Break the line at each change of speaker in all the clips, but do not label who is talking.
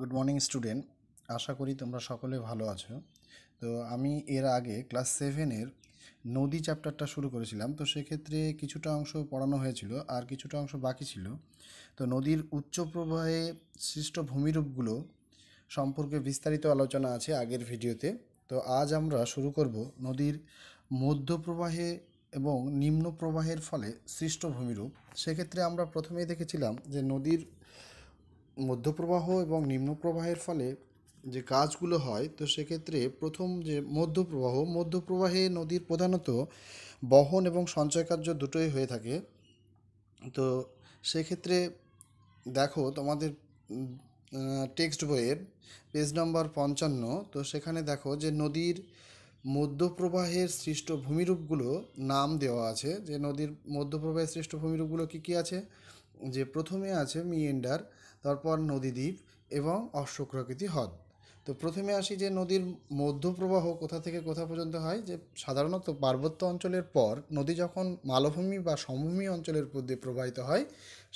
good morning student আশা করি তোমরা সকলে ভালো আছো তো আমি এর আগে ক্লাস সেভেনের নদী চ্যাপ্টারটা শুরু করেছিলাম তো সেক্ষেত্রে কিছুটা অংশ পড়ানো হয়েছিল আর কিছুটা অংশ বাকি ছিল তো নদীর উচ্চ প্রবাহে সৃষ্ট ভূমিরূপগুলো সম্পর্কে বিস্তারিত আলোচনা আছে আগের ভিডিওতে তো আজ আমরা শুরু করব নদীর মধ্য প্রবাহে এবং নিম্ন প্রবাহের ফলে সৃষ্ট ভূমিরূপ সেক্ষেত্রে আমরা প্রথমেই দেখেছিলাম যে নদীর মধ্যপ্রবাহ এবং নিম্নপ্রবাহের ফলে যে কাজগুলো হয় তো সেক্ষেত্রে প্রথম যে মধ্যপ্রবাহ মধ্যপ্রবাহে নদীর প্রধানত বহন এবং সঞ্চয় কার্য দুটোই হয়ে থাকে তো সেক্ষেত্রে দেখো তোমাদের টেক্সট বইয়ের পেজ নম্বর পঞ্চান্ন তো সেখানে দেখো যে নদীর মধ্যপ্রবাহের সৃষ্ট ভূমিরূপগুলো নাম দেওয়া আছে যে নদীর মধ্যপ্রবাহের সৃষ্ট ভূমিরূপগুলো কী কী আছে যে প্রথমে আছে মিয়েন্ডার তারপর নদীদ্বীপ এবং অশ্বক্রাকৃতি হ্রদ তো প্রথমে আসি যে নদীর মধ্যপ্রবাহ কোথা থেকে কোথা পর্যন্ত হয় যে সাধারণত পার্বত্য অঞ্চলের পর নদী যখন মালভূমি বা সমভূমি অঞ্চলের উপর দিয়ে প্রবাহিত হয়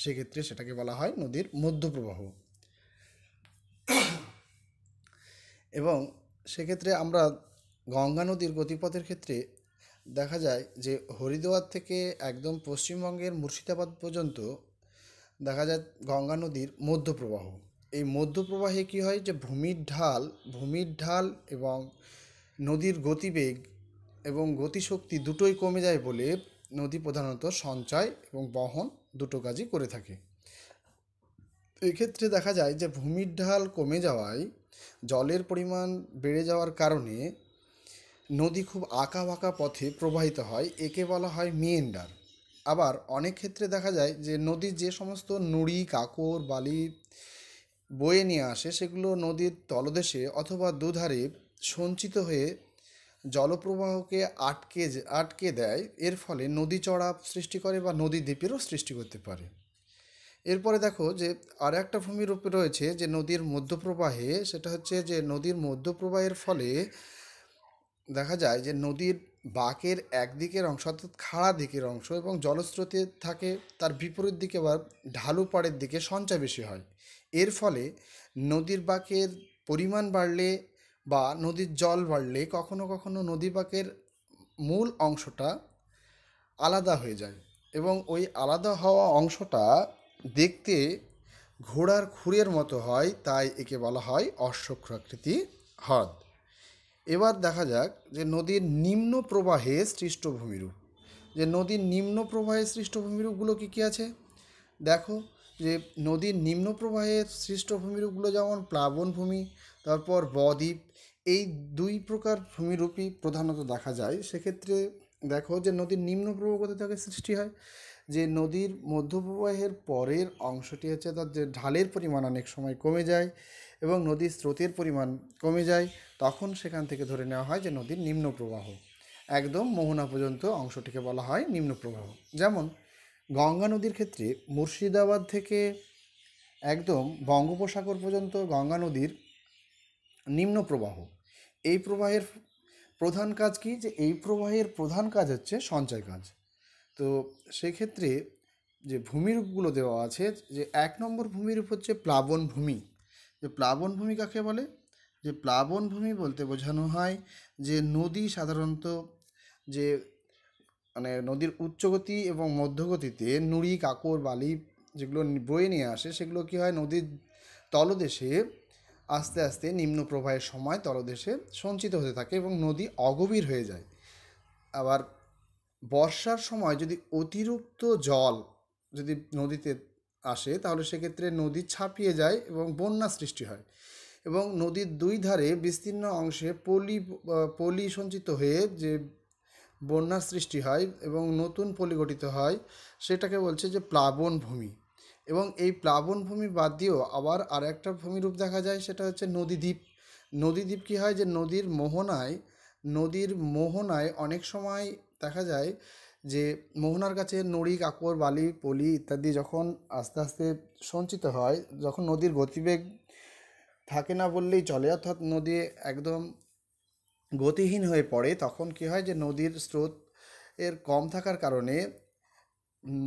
সেক্ষেত্রে সেটাকে বলা হয় নদীর মধ্যপ্রবাহ এবং সেক্ষেত্রে আমরা গঙ্গা নদীর গতিপথের ক্ষেত্রে দেখা যায় যে হরিদ্বার থেকে একদম পশ্চিমবঙ্গের মুর্শিদাবাদ পর্যন্ত দেখা যায় গঙ্গা নদীর মধ্যপ্রবাহ এই মধ্যপ্রবাহে কী হয় যে ভূমির ঢাল ভূমির ঢাল এবং নদীর গতিবেগ এবং গতিশক্তি দুটোই কমে যায় বলে নদী প্রধানত সঞ্চয় এবং বহন দুটো কাজই করে থাকে এক্ষেত্রে দেখা যায় যে ভূমির ঢাল কমে যাওয়ায় জলের পরিমাণ বেড়ে যাওয়ার কারণে নদী খুব আঁকা বাঁকা পথে প্রবাহিত হয় একে বলা হয় মিয়েন্ডার আবার অনেক ক্ষেত্রে দেখা যায় যে নদীর যে সমস্ত নুড়ি কাকর বালি বয়ে নিয়ে আসে সেগুলো নদীর তলদেশে অথবা দুধারে সঞ্চিত হয়ে জলপ্রবাহকে আটকে আটকে দেয় এর ফলে নদী চড়া সৃষ্টি করে বা নদী দ্বীপেরও সৃষ্টি করতে পারে এরপরে দেখো যে আর একটা ভূমিরূপে রয়েছে যে নদীর মধ্যপ্রবাহে সেটা হচ্ছে যে নদীর মধ্যপ্রবাহের ফলে দেখা যায় যে নদীর এক একদিকের অংশ অর্থাৎ খাড়া দিকের অংশ এবং জলস্রোতে থাকে তার বিপরীত দিকে বা ঢালু পাড়ের দিকে সঞ্চয় বেশি হয় এর ফলে নদীর বাঁকের পরিমাণ বাড়লে বা নদীর জল বাড়লে কখনো কখনো নদী বাঁকের মূল অংশটা আলাদা হয়ে যায় এবং ওই আলাদা হওয়া অংশটা দেখতে ঘোড়ার খুঁড়ের মতো হয় তাই একে বলা হয় অশ্বক্ষাকৃতি হ্রদ এবার দেখা যাক যে নদীর নিম্ন প্রবাহে সৃষ্ট ভূমিরূপ যে নদীর নিম্ন প্রবাহে সৃষ্ট ভূমিরূপগুলো কী কী আছে দেখো যে নদীর নিম্ন প্রবাহে সৃষ্ট ভূমিরূপগুলো যেমন প্লাবন ভূমি তারপর বদ্বীপ এই দুই প্রকার ভূমিরূপই প্রধানত দেখা যায় সেক্ষেত্রে দেখো যে নদীর নিম্ন প্রবাহ কোথা থেকে সৃষ্টি হয় যে নদীর মধ্য প্রবাহের পরের অংশটি হচ্ছে তার যে ঢালের পরিমাণ অনেক সময় কমে যায় এবং নদীর স্রোতের পরিমাণ কমে যায় তখন সেখান থেকে ধরে নেওয়া হয় যে নদীর নিম্ন প্রবাহ একদম মোহনা পর্যন্ত অংশটিকে বলা হয় নিম্ন প্রবাহ যেমন গঙ্গা নদীর ক্ষেত্রে মুর্শিদাবাদ থেকে একদম বঙ্গোপসাগর পর্যন্ত গঙ্গা নদীর নিম্ন প্রবাহ এই প্রবাহের প্রধান কাজ কি যে এই প্রবাহের প্রধান কাজ হচ্ছে সঞ্চয় কাজ তো সেক্ষেত্রে যে ভূমিরূপগুলো দেওয়া আছে যে এক নম্বর ভূমিরূপ হচ্ছে প্লাবন ভূমি যে প্লাবন ভূমি কাকে বলে যে প্লাবন ভূমি বলতে বোঝানো হয় যে নদী সাধারণত যে মানে নদীর উচ্চগতি এবং মধ্যগতিতে নুড়ি কাকর বালি যেগুলো বয়ে নিয়ে আসে সেগুলো কী হয় নদীর তলদেশে আস্তে আস্তে নিম্ন প্রবাহের সময় তলদেশে সঞ্চিত হতে থাকে এবং নদী অগভীর হয়ে যায় আবার বর্ষার সময় যদি অতিরিক্ত জল যদি নদীতে আসে তাহলে সেক্ষেত্রে নদী ছাপিয়ে যায় এবং বন্যা সৃষ্টি হয় এবং নদীর দুই ধারে বিস্তীর্ণ অংশে পলি পলি সঞ্চিত হয়ে যে বন্যার সৃষ্টি হয় এবং নতুন পলি গঠিত হয় সেটাকে বলছে যে প্লাবন ভূমি এবং এই প্লাবন ভূমি বাদ দিয়েও আবার আর একটা ভূমিরূপ দেখা যায় সেটা হচ্ছে নদীদ্বীপ নদীদ্বীপ কী হয় যে নদীর মোহনায় নদীর মোহনায় অনেক সময় দেখা যায় যে মোহনার কাছে নড়ি কাকর বালি পলি ইত্যাদি যখন আস্তে আস্তে সঞ্চিত হয় যখন নদীর গতিবেগ থাকে না বললেই চলে অর্থাৎ নদী একদম গতিহীন হয়ে পড়ে তখন কী হয় যে নদীর স্রোত এর কম থাকার কারণে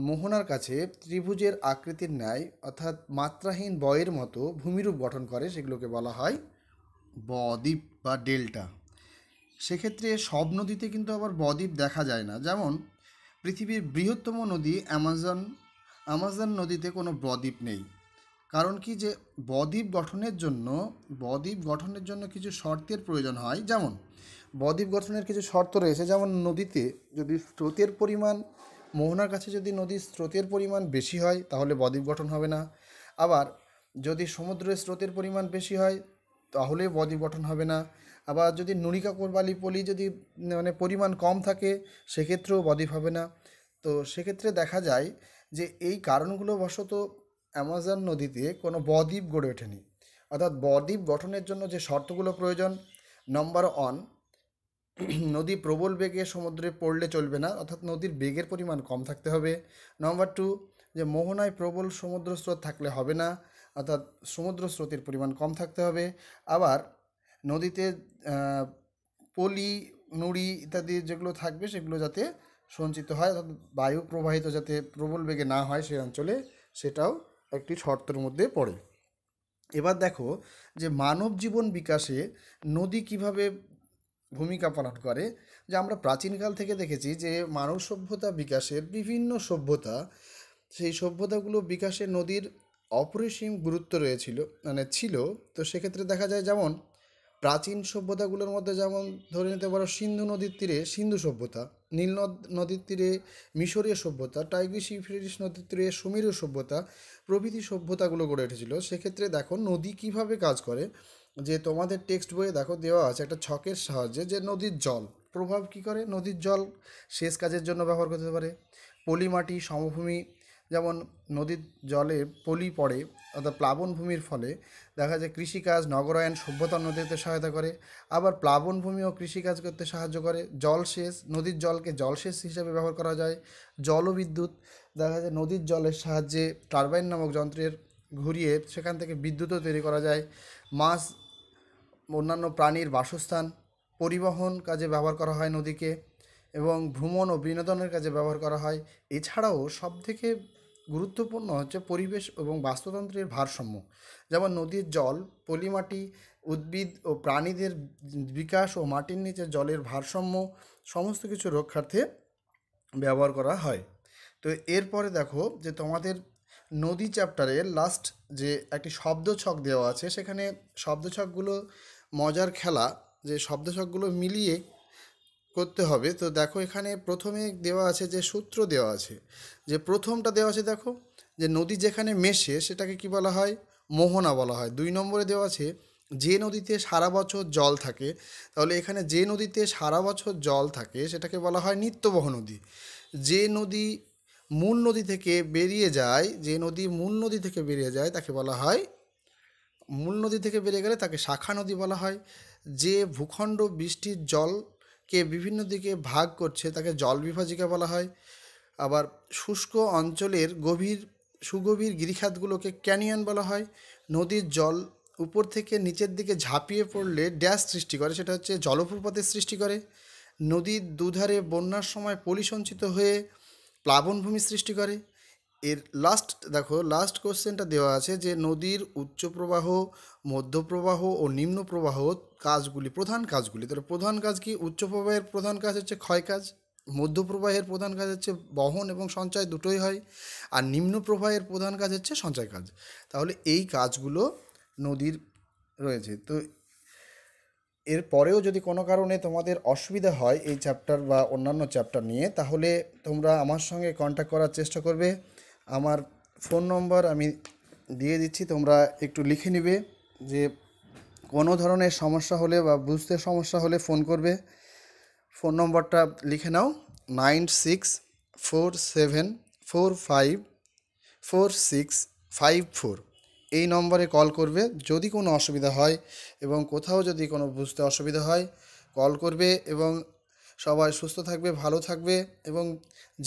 মোহনার কাছে ত্রিভুজের আকৃতির ন্যায় অর্থাৎ মাত্রাহীন বয়ের মতো ভূমিরূপ গঠন করে সেগুলোকে বলা হয় বদ্বীপ বা ডেল্টা সেক্ষেত্রে সব নদীতে কিন্তু আবার বদ্বীপ দেখা যায় না যেমন পৃথিবীর বৃহত্তম নদী অ্যামাজন অ্যামাজন নদীতে কোনো বদ্বীপ নেই কারণ কি যে বদ্বীপ গঠনের জন্য বদ্বীপ গঠনের জন্য কিছু শর্তের প্রয়োজন হয় যেমন বদ্বীপ গঠনের কিছু শর্ত রয়েছে যেমন নদীতে যদি স্রোতের পরিমাণ মোহনার কাছে যদি নদীর স্রোতের পরিমাণ বেশি হয় তাহলে বদ্বীপ গঠন হবে না আবার যদি সমুদ্রের স্রোতের পরিমাণ বেশি হয় তাহলে বডি গঠন হবে না আবার যদি নুরিকা কোরবালি পলি যদি মানে পরিমাণ কম থাকে সেক্ষেত্রেও বডি হবে না তো সেক্ষেত্রে দেখা যায় যে এই কারণগুলো বশত অ্যামাজন নদীতে কোনো বদ্বীপ গড়ে ওঠেনি অর্থাৎ বদ্বীপ গঠনের জন্য যে শর্তগুলো প্রয়োজন নম্বর ওয়ান নদী প্রবল বেগে সমুদ্রে পড়লে চলবে না অর্থাৎ নদীর বেগের পরিমাণ কম থাকতে হবে নম্বর টু যে মোহনায় প্রবল সমুদ্র স্রোত থাকলে হবে না অর্থাৎ সমুদ্র স্রোতের পরিমাণ কম থাকতে হবে আবার নদীতে পলি নুড়ি ইত্যাদি যেগুলো থাকবে সেগুলো যাতে সঞ্চিত হয় অর্থাৎ বায়ু প্রবাহিত যাতে প্রবল বেগে না হয় সেই অঞ্চলে সেটাও একটি শর্তের মধ্যে পড়ে এবার দেখো যে মানব জীবন বিকাশে নদী কিভাবে ভূমিকা পালন করে যে আমরা প্রাচীনকাল থেকে দেখেছি যে মানব সভ্যতা বিকাশের বিভিন্ন সভ্যতা সেই সভ্যতাগুলো বিকাশে নদীর অপরিসীম গুরুত্ব রয়েছিল মানে ছিল তো সেক্ষেত্রে দেখা যায় যেমন প্রাচীন সভ্যতাগুলোর মধ্যে যেমন ধরে নিতে পারো সিন্ধু নদীর তীরে সিন্ধু সভ্যতা নীল নদীর তীরে মিশরীয় সভ্যতা টাইগ্রিস ইফ্রিস নদীর তীরে সুমেরীয় সভ্যতা প্রভৃতি সভ্যতাগুলো গড়ে উঠেছিল সেক্ষেত্রে দেখো নদী কিভাবে কাজ করে যে তোমাদের টেক্সট বইয়ে দেখো দেওয়া আছে একটা ছকের সাহায্যে যে নদীর জল প্রভাব কি করে নদীর জল সেচ কাজের জন্য ব্যবহার করতে পারে পলিমাটি সমভূমি যেমন নদীর জলে পলি পড়ে অর্থাৎ প্লাবন ভূমির ফলে দেখা যায় কৃষিকাজ নগরায়ন সভ্যতা নদীতে সহায়তা করে আবার প্লাবন ভূমিও কৃষিকাজ করতে সাহায্য করে জলসেচ নদীর জলকে জলসেচ হিসেবে ব্যবহার করা যায় জলবিদ্যুৎ দেখা যায় নদীর জলের সাহায্যে টারবাইন নামক যন্ত্রের ঘুরিয়ে সেখান থেকে বিদ্যুৎও তৈরি করা যায় মাছ অন্যান্য প্রাণীর বাসস্থান পরিবহন কাজে ব্যবহার করা হয় নদীকে এবং ভ্রমণ ও বিনোদনের কাজে ব্যবহার করা হয় এছাড়াও সবথেকে গুরুত্বপূর্ণ হচ্ছে পরিবেশ এবং বাস্তুতন্ত্রের ভারসাম্য যেমন নদীর জল পলিমাটি উদ্ভিদ ও প্রাণীদের বিকাশ ও মাটির নিচে জলের ভারসাম্য সমস্ত কিছু রক্ষার্থে ব্যবহার করা হয় তো এরপরে দেখো যে তোমাদের নদী চ্যাপ্টারের লাস্ট যে একটি শব্দছক দেওয়া আছে সেখানে শব্দছকগুলো মজার খেলা যে শব্দছকগুলো মিলিয়ে করতে হবে তো দেখো এখানে প্রথমে দেওয়া আছে যে সূত্র দেওয়া আছে যে প্রথমটা দেওয়া আছে দেখো যে নদী যেখানে মেশে সেটাকে কি বলা হয় মোহনা বলা হয় দুই নম্বরে দেওয়া আছে যে নদীতে সারা বছর জল থাকে তাহলে এখানে যে নদীতে সারা বছর জল থাকে সেটাকে বলা হয় নিত্যবহ নদী যে নদী মূল নদী থেকে বেরিয়ে যায় যে নদী মূল নদী থেকে বেরিয়ে যায় তাকে বলা হয় মূল নদী থেকে বেরিয়ে গেলে তাকে শাখা নদী বলা হয় যে ভূখণ্ড বৃষ্টির জল কে বিভিন্ন দিকে ভাগ করছে তাকে জল বিভাজিকা বলা হয় আবার শুষ্ক অঞ্চলের গভীর সুগভীর গিরিখাতগুলোকে ক্যানিয়ন বলা হয় নদীর জল উপর থেকে নিচের দিকে ঝাঁপিয়ে পড়লে ড্যাশ সৃষ্টি করে সেটা হচ্ছে জলপ্রপাতের সৃষ্টি করে নদীর দুধারে বন্যার সময় পলিসঞ্চিত হয়ে প্লাবনভূমি সৃষ্টি করে এর লাস্ট দেখো লাস্ট কোশ্চেনটা দেওয়া আছে যে নদীর উচ্চ প্রবাহ মধ্য প্রবাহ ও নিম্ন প্রবাহ কাজগুলি প্রধান কাজগুলি তাহলে প্রধান কাজ কি উচ্চ প্রবাহের প্রধান কাজ হচ্ছে ক্ষয় কাজ মধ্য প্রবাহের প্রধান কাজ হচ্ছে বহন এবং সঞ্চয় দুটোই হয় আর নিম্ন প্রবাহের প্রধান কাজ হচ্ছে সঞ্চয় কাজ তাহলে এই কাজগুলো নদীর রয়েছে তো এর পরেও যদি কোনো কারণে তোমাদের অসুবিধা হয় এই চ্যাপ্টার বা অন্যান্য চ্যাপ্টার নিয়ে তাহলে তোমরা আমার সঙ্গে কন্ট্যাক্ট করার চেষ্টা করবে আমার ফোন নম্বর আমি দিয়ে দিচ্ছি তোমরা একটু লিখে নিবে যে কোনো ধরনের সমস্যা হলে বা বুঝতে সমস্যা হলে ফোন করবে ফোন নম্বরটা লিখে নাও nine six four seven four five four six five four এই নম্বরে কল করবে যদি কোনো অসুবিধা হয় এবং কোথাও যদি কোনো বুঝতে অসুবিধা হয় কল করবে এবং সবাই সুস্থ থাকবে ভালো থাকবে এবং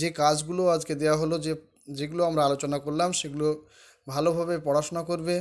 যে কাজগুলো আজকে দেওয়া হলো যে যেগুলো আমরা আলোচনা করলাম সেগুলো ভালোভাবে পড়াশোনা করবে